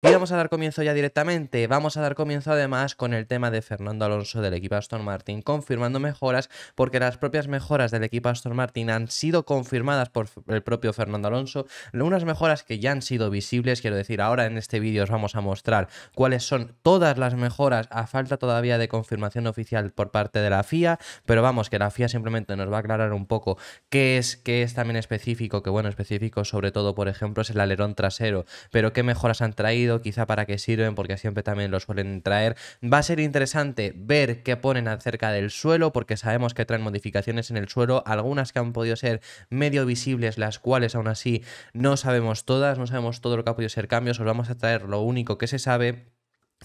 Y vamos a dar comienzo ya directamente. Vamos a dar comienzo además con el tema de Fernando Alonso del equipo Aston Martin, confirmando mejoras, porque las propias mejoras del equipo Aston Martin han sido confirmadas por el propio Fernando Alonso. Unas mejoras que ya han sido visibles, quiero decir, ahora en este vídeo os vamos a mostrar cuáles son todas las mejoras, a falta todavía de confirmación oficial por parte de la FIA, pero vamos, que la FIA simplemente nos va a aclarar un poco qué es, qué es también específico, que bueno, específico sobre todo, por ejemplo, es el alerón trasero, pero qué mejoras han traído quizá para qué sirven, porque siempre también lo suelen traer. Va a ser interesante ver qué ponen acerca del suelo, porque sabemos que traen modificaciones en el suelo, algunas que han podido ser medio visibles, las cuales aún así no sabemos todas, no sabemos todo lo que ha podido ser cambios, os vamos a traer lo único que se sabe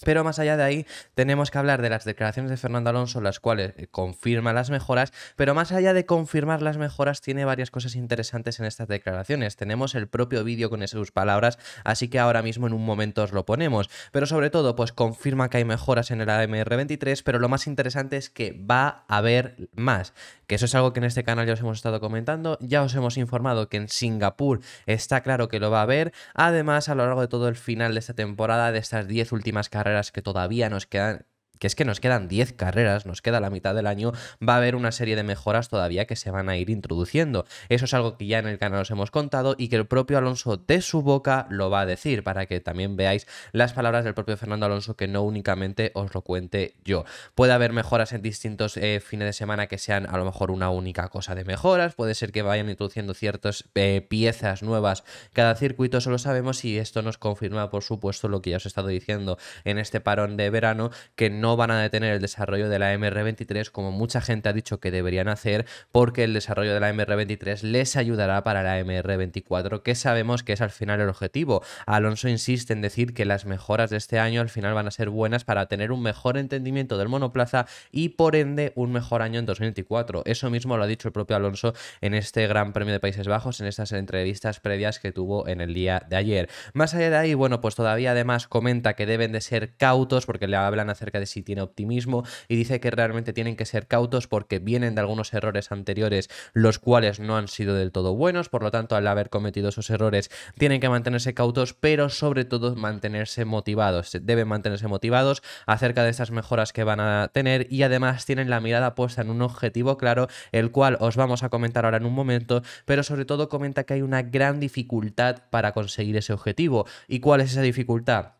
pero más allá de ahí, tenemos que hablar de las declaraciones de Fernando Alonso, las cuales eh, confirma las mejoras, pero más allá de confirmar las mejoras, tiene varias cosas interesantes en estas declaraciones. Tenemos el propio vídeo con esas palabras, así que ahora mismo en un momento os lo ponemos. Pero sobre todo, pues confirma que hay mejoras en el AMR23, pero lo más interesante es que va a haber más. Que eso es algo que en este canal ya os hemos estado comentando, ya os hemos informado que en Singapur está claro que lo va a haber. Además, a lo largo de todo el final de esta temporada, de estas 10 últimas carreras, carreras que todavía nos quedan que es que nos quedan 10 carreras, nos queda la mitad del año, va a haber una serie de mejoras todavía que se van a ir introduciendo. Eso es algo que ya en el canal os hemos contado y que el propio Alonso de su boca lo va a decir, para que también veáis las palabras del propio Fernando Alonso que no únicamente os lo cuente yo. Puede haber mejoras en distintos eh, fines de semana que sean a lo mejor una única cosa de mejoras, puede ser que vayan introduciendo ciertas eh, piezas nuevas cada circuito, eso lo sabemos y esto nos confirma por supuesto lo que ya os he estado diciendo en este parón de verano, que no no van a detener el desarrollo de la MR23 como mucha gente ha dicho que deberían hacer porque el desarrollo de la MR23 les ayudará para la MR24 que sabemos que es al final el objetivo. Alonso insiste en decir que las mejoras de este año al final van a ser buenas para tener un mejor entendimiento del monoplaza y por ende un mejor año en 2024. Eso mismo lo ha dicho el propio Alonso en este Gran Premio de Países Bajos, en estas entrevistas previas que tuvo en el día de ayer. Más allá de ahí, bueno, pues todavía además comenta que deben de ser cautos porque le hablan acerca de si tiene optimismo y dice que realmente tienen que ser cautos porque vienen de algunos errores anteriores, los cuales no han sido del todo buenos, por lo tanto, al haber cometido esos errores, tienen que mantenerse cautos, pero sobre todo mantenerse motivados. Deben mantenerse motivados acerca de estas mejoras que van a tener y además tienen la mirada puesta en un objetivo claro, el cual os vamos a comentar ahora en un momento, pero sobre todo comenta que hay una gran dificultad para conseguir ese objetivo. ¿Y cuál es esa dificultad?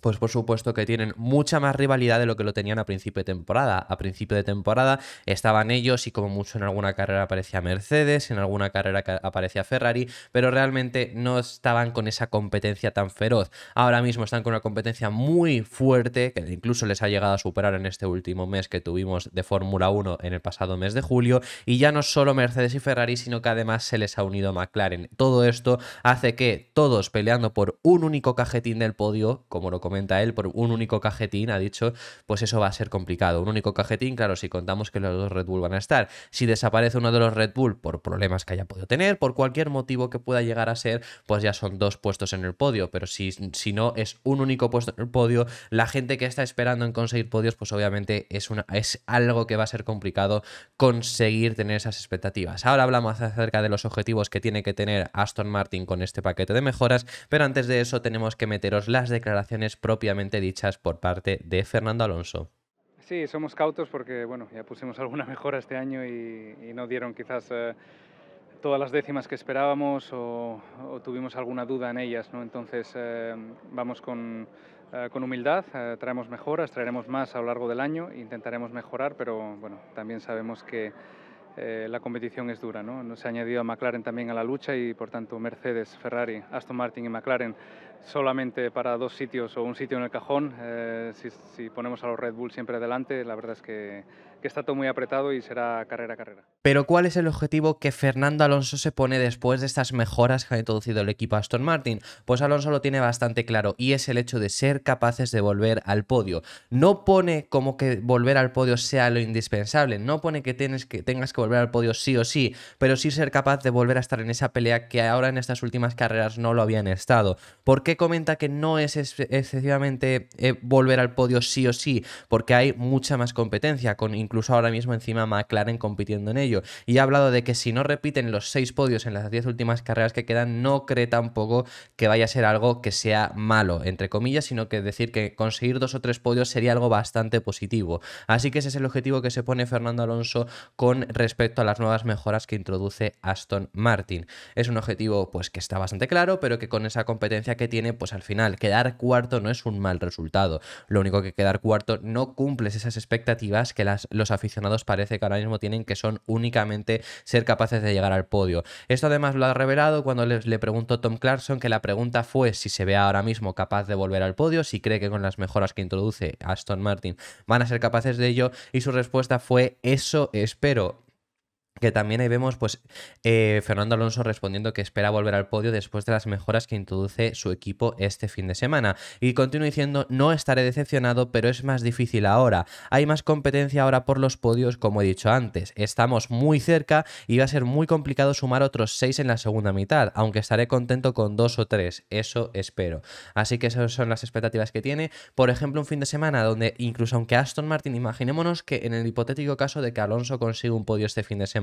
pues por supuesto que tienen mucha más rivalidad de lo que lo tenían a principio de temporada. A principio de temporada estaban ellos y como mucho en alguna carrera aparecía Mercedes, en alguna carrera aparecía Ferrari, pero realmente no estaban con esa competencia tan feroz. Ahora mismo están con una competencia muy fuerte que incluso les ha llegado a superar en este último mes que tuvimos de Fórmula 1 en el pasado mes de julio y ya no solo Mercedes y Ferrari, sino que además se les ha unido McLaren. Todo esto hace que todos peleando por un único cajetín del podio, como lo comenta él, por un único cajetín, ha dicho, pues eso va a ser complicado. Un único cajetín, claro, si contamos que los dos Red Bull van a estar. Si desaparece uno de los Red Bull por problemas que haya podido tener, por cualquier motivo que pueda llegar a ser, pues ya son dos puestos en el podio. Pero si, si no es un único puesto en el podio, la gente que está esperando en conseguir podios, pues obviamente es, una, es algo que va a ser complicado conseguir tener esas expectativas. Ahora hablamos acerca de los objetivos que tiene que tener Aston Martin con este paquete de mejoras, pero antes de eso tenemos que meteros las declaraciones propiamente dichas por parte de Fernando Alonso. Sí, somos cautos porque bueno, ya pusimos alguna mejora este año y, no dieron quizás eh, todas las décimas que esperábamos o, tuvimos alguna duda en ellas. ¿no? Entonces eh, vamos con, eh, con humildad, traemos mejoras, traeremos más a lo largo del año, intentaremos mejorar, pero bueno, también sabemos que la competición es dura. ¿no? Se ha añadido a McLaren también a la lucha y por tanto Mercedes, Ferrari, Aston Martin y McLaren solamente para dos sitios o un sitio en el cajón. Eh, si, ponemos a los Red Bull siempre adelante, la verdad es que, está todo muy apretado y será carrera a carrera. Pero ¿cuál es el objetivo que Fernando Alonso se pone después de estas mejoras que ha introducido el equipo Aston Martin? Pues Alonso lo tiene bastante claro y es el hecho de ser capaces de volver al podio. No pone como que volver al podio sea lo indispensable, no pone que, tienes que tengas que volver al podio sí o sí, pero sí ser capaz de volver a estar en esa pelea que ahora en estas últimas carreras no lo habían estado. ¿Por qué comenta que no es excesivamente eh, volver al podio sí o sí? Porque hay mucha más competencia, con incluso ahora mismo encima McLaren compitiendo en ello. Y ha hablado de que si no repiten los seis podios en las diez últimas carreras que quedan, no cree tampoco que vaya a ser algo que sea malo, entre comillas, sino que decir que conseguir dos o tres podios sería algo bastante positivo. Así que ese es el objetivo que se pone Fernando Alonso con respecto a las nuevas mejoras que introduce Aston Martin. Es un objetivo pues que está bastante claro, pero que con esa competencia que tiene pues al final quedar cuarto no es un mal resultado. Lo único que quedar cuarto no cumples esas expectativas que los aficionados parece que ahora mismo tienen, que son únicamente ser capaces de llegar al podio. Esto además lo ha revelado cuando le preguntó Tom Clarkson que la pregunta fue si se ve ahora mismo capaz de volver al podio, si cree que con las mejoras que introduce Aston Martin van a ser capaces de ello y su respuesta fue eso espero que también ahí vemos pues eh, Fernando Alonso respondiendo que espera volver al podio después de las mejoras que introduce su equipo este fin de semana y continúa diciendo no estaré decepcionado pero es más difícil ahora hay más competencia ahora por los podios como he dicho antes estamos muy cerca y va a ser muy complicado sumar otros seis en la segunda mitad aunque estaré contento con dos o tres eso espero así que esas son las expectativas que tiene por ejemplo un fin de semana donde incluso aunque Aston Martin imaginémonos que en el hipotético caso de que Alonso consiga un podio este fin de semana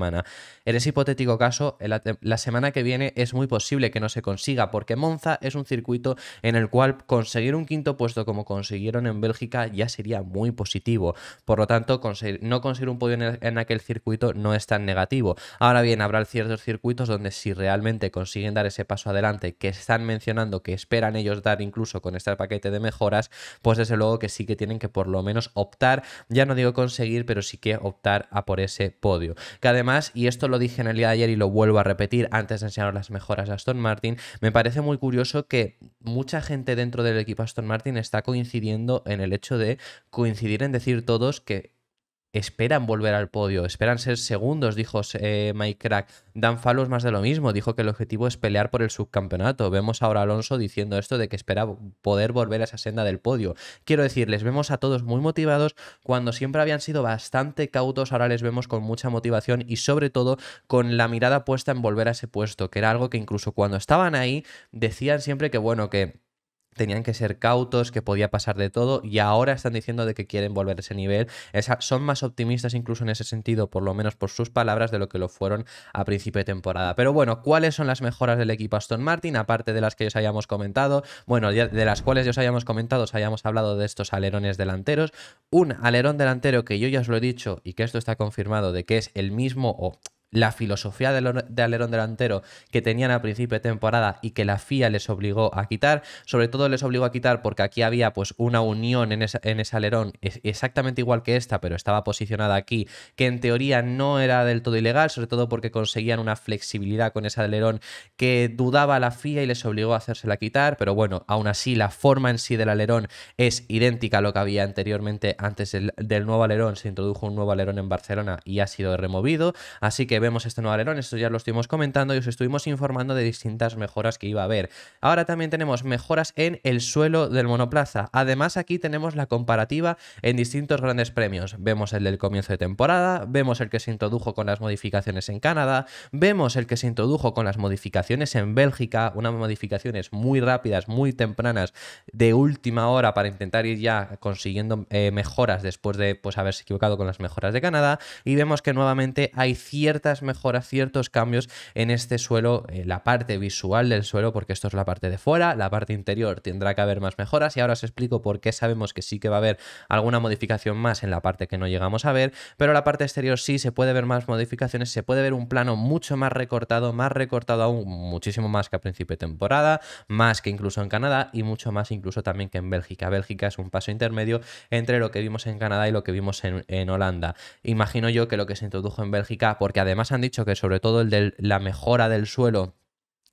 en ese hipotético caso, la, semana que viene es muy posible que no se consiga, porque Monza es un circuito en el cual conseguir un quinto puesto como consiguieron en Bélgica ya sería muy positivo. Por lo tanto, no conseguir un podio en, aquel circuito no es tan negativo. Ahora bien, habrá ciertos circuitos donde si realmente consiguen dar ese paso adelante que están mencionando que esperan ellos dar incluso con este paquete de mejoras, pues desde luego que sí que tienen que por lo menos optar, ya no digo conseguir, pero sí que optar a por ese podio. Que además y esto lo dije en el día de ayer y lo vuelvo a repetir antes de enseñaros las mejoras de Aston Martin, me parece muy curioso que mucha gente dentro del equipo Aston Martin está coincidiendo en el hecho de coincidir en decir todos que esperan volver al podio, esperan ser segundos, dijo eh, Mike Crack. Dan fallos más de lo mismo, dijo que el objetivo es pelear por el subcampeonato. Vemos ahora a Alonso diciendo esto de que espera poder volver a esa senda del podio. Quiero decir, les vemos a todos muy motivados, cuando siempre habían sido bastante cautos, ahora les vemos con mucha motivación y sobre todo con la mirada puesta en volver a ese puesto, que era algo que incluso cuando estaban ahí decían siempre que bueno, que tenían que ser cautos, que podía pasar de todo y ahora están diciendo de que quieren volver a ese nivel. son más optimistas incluso en ese sentido, por lo menos por sus palabras, de lo que lo fueron a principio de temporada. Pero bueno, ¿cuáles son las mejoras del equipo Aston Martin? Aparte de las que os hayamos comentado, bueno, de las cuales ya os hayamos comentado, os hayamos hablado de estos alerones delanteros. Un alerón delantero que yo ya os lo he dicho y que esto está confirmado de que es el mismo o la filosofía de alerón delantero que tenían a principio de temporada y que la FIA les obligó a quitar. Sobre todo les obligó a quitar porque aquí había pues una unión en, en ese alerón exactamente igual que esta, pero estaba posicionada aquí, que en teoría no era del todo ilegal, sobre todo porque conseguían una flexibilidad con ese alerón que dudaba la FIA y les obligó a hacérsela quitar. Pero bueno, aún así la forma en sí del alerón es idéntica a lo que había anteriormente antes del, del nuevo alerón. Se introdujo un nuevo alerón en Barcelona y ha sido removido. Así que vemos este nuevo alerón, esto ya lo estuvimos comentando y os estuvimos informando de distintas mejoras que iba a haber. Ahora también tenemos mejoras en el suelo del monoplaza. Además aquí tenemos la comparativa en distintos grandes premios. Vemos el del comienzo de temporada, vemos el que se introdujo con las modificaciones en Canadá, vemos el que se introdujo con las modificaciones en Bélgica, unas modificaciones muy rápidas, muy tempranas, de última hora para intentar ir ya consiguiendo eh, mejoras después de pues, haberse equivocado con las mejoras de Canadá. Y vemos que nuevamente hay cierta mejoras, ciertos cambios en este suelo, eh, la parte visual del suelo, porque esto es la parte de fuera, la parte interior tendrá que haber más mejoras y ahora os explico por qué sabemos que sí que va a haber alguna modificación más en la parte que no llegamos a ver, pero la parte exterior sí se puede ver más modificaciones, se puede ver un plano mucho más recortado, más recortado aún, muchísimo más que a principio de temporada, más que incluso en Canadá y mucho más incluso también que en Bélgica. Bélgica es un paso intermedio entre lo que vimos en Canadá y lo que vimos en, en Holanda. Imagino yo que lo que se introdujo en Bélgica, porque además además han dicho que sobre todo el de la mejora del suelo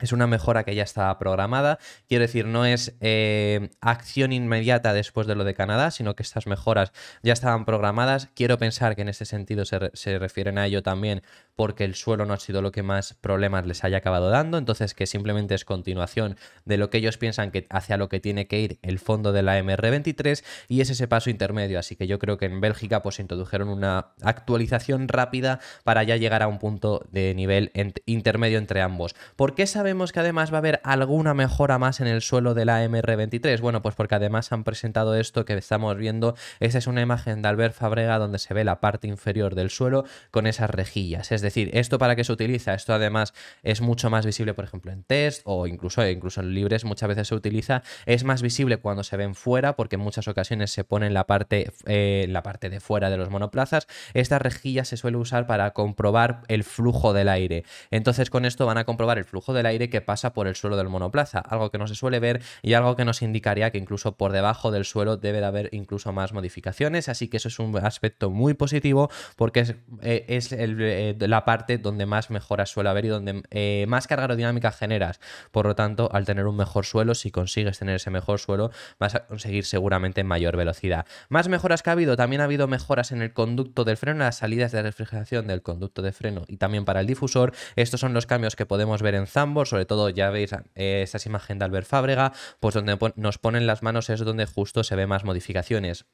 es una mejora que ya estaba programada. Quiero decir, no es eh, acción inmediata después de lo de Canadá, sino que estas mejoras ya estaban programadas. Quiero pensar que en ese sentido se, refieren a ello también porque el suelo no ha sido lo que más problemas les haya acabado dando. Entonces, que simplemente es continuación de lo que ellos piensan que hacia lo que tiene que ir el fondo de la MR23 y es ese paso intermedio. Así que yo creo que en Bélgica pues introdujeron una actualización rápida para ya llegar a un punto de nivel intermedio entre ambos. ¿Por esa vemos que además va a haber alguna mejora más en el suelo de la MR23? Bueno, pues porque además han presentado esto que estamos viendo. esa es una imagen de Albert Fabrega donde se ve la parte inferior del suelo con esas rejillas. Es decir, ¿esto para qué se utiliza? Esto además es mucho más visible, por ejemplo, en test o incluso, incluso en libres muchas veces se utiliza. Es más visible cuando se ven fuera porque en muchas ocasiones se pone en la parte, eh, la parte de fuera de los monoplazas. estas rejilla se suele usar para comprobar el flujo del aire. Entonces con esto van a comprobar el flujo del aire que pasa por el suelo del monoplaza, algo que no se suele ver y algo que nos indicaría que incluso por debajo del suelo debe de haber incluso más modificaciones, así que eso es un aspecto muy positivo porque es, eh, es eh, la parte donde más mejoras suele haber y donde eh, más carga aerodinámica generas. Por lo tanto, al tener un mejor suelo, si consigues tener ese mejor suelo, vas a conseguir seguramente mayor velocidad. Más mejoras que ha habido, también ha habido mejoras en el conducto del freno, en las salidas de refrigeración del conducto de freno y también para el difusor. Estos son los cambios que podemos ver en Zambor sobre todo ya veis eh, esas imágenes de Albert Fábrega, pues donde nos ponen las manos es donde justo se ve más modificaciones.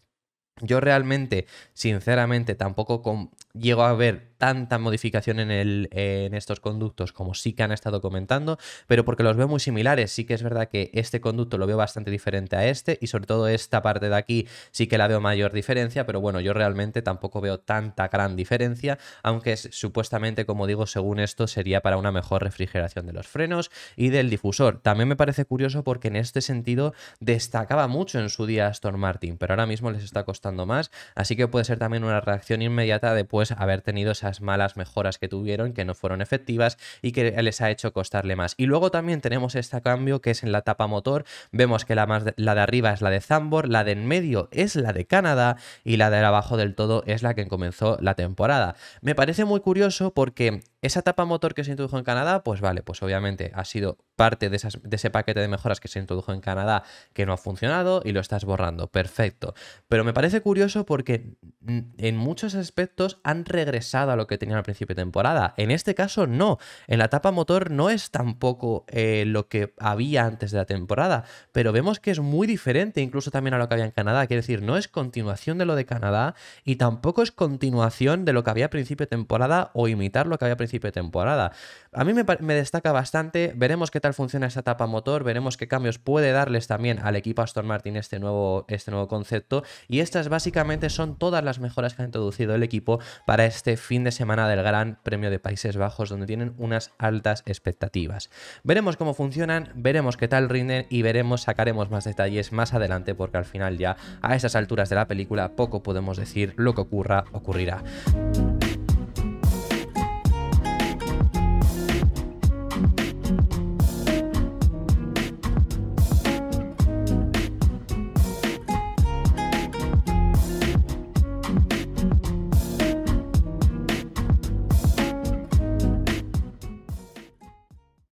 Yo realmente, sinceramente, tampoco con llego a ver tanta modificación en, el, en estos conductos como sí que han estado comentando, pero porque los veo muy similares. Sí que es verdad que este conducto lo veo bastante diferente a este y sobre todo esta parte de aquí sí que la veo mayor diferencia, pero bueno, yo realmente tampoco veo tanta gran diferencia, aunque supuestamente, como digo, según esto sería para una mejor refrigeración de los frenos y del difusor. También me parece curioso porque en este sentido destacaba mucho en su día Aston Martin, pero ahora mismo les está costando más, así que puede ser también una reacción inmediata de pues, pues haber tenido esas malas mejoras que tuvieron, que no fueron efectivas y que les ha hecho costarle más. Y luego también tenemos este cambio que es en la tapa motor, vemos que la, más la de arriba es la de Zambor, la de en medio es la de Canadá y la de abajo del todo es la que comenzó la temporada. Me parece muy curioso porque esa tapa motor que se introdujo en Canadá, pues vale, pues obviamente ha sido parte de, ese paquete de mejoras que se introdujo en Canadá que no ha funcionado y lo estás borrando. Perfecto. Pero me parece curioso porque en muchos aspectos han regresado a lo que tenían al principio de temporada. En este caso no. En la etapa motor no es tampoco eh, lo que había antes de la temporada. Pero vemos que es muy diferente incluso también a lo que había en Canadá. Quiere decir, no es continuación de lo de Canadá y tampoco es continuación de lo que había a principio de temporada o imitar lo que había a principio de temporada. A mí me, me destaca bastante. Veremos qué tal funciona esta tapa motor, veremos qué cambios puede darles también al equipo Aston Martin este nuevo, este nuevo concepto. Y estas básicamente son todas las mejoras que ha introducido el equipo para este fin de semana del Gran Premio de Países Bajos, donde tienen unas altas expectativas. Veremos cómo funcionan, veremos qué tal rinden y veremos, sacaremos más detalles más adelante, porque al final ya a estas alturas de la película poco podemos decir lo que ocurra, ocurrirá.